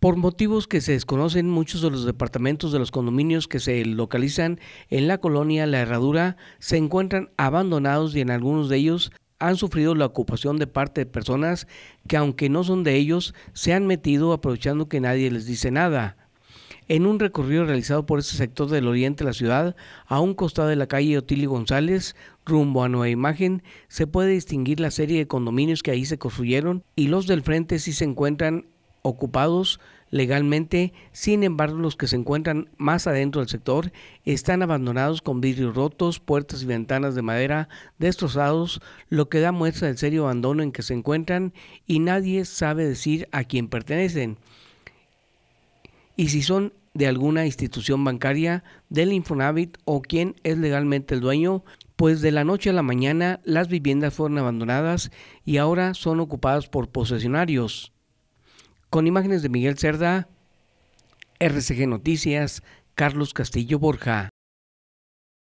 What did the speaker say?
Por motivos que se desconocen, muchos de los departamentos de los condominios que se localizan en la colonia La Herradura se encuentran abandonados y en algunos de ellos han sufrido la ocupación de parte de personas que aunque no son de ellos, se han metido aprovechando que nadie les dice nada. En un recorrido realizado por este sector del oriente de la ciudad, a un costado de la calle Otili González, rumbo a Nueva Imagen, se puede distinguir la serie de condominios que ahí se construyeron y los del frente sí se encuentran ocupados legalmente, sin embargo los que se encuentran más adentro del sector están abandonados con vidrios rotos, puertas y ventanas de madera destrozados, lo que da muestra del serio abandono en que se encuentran y nadie sabe decir a quién pertenecen. Y si son de alguna institución bancaria, del Infonavit o quién es legalmente el dueño, pues de la noche a la mañana las viviendas fueron abandonadas y ahora son ocupadas por posesionarios. Con imágenes de Miguel Cerda, RCG Noticias, Carlos Castillo Borja.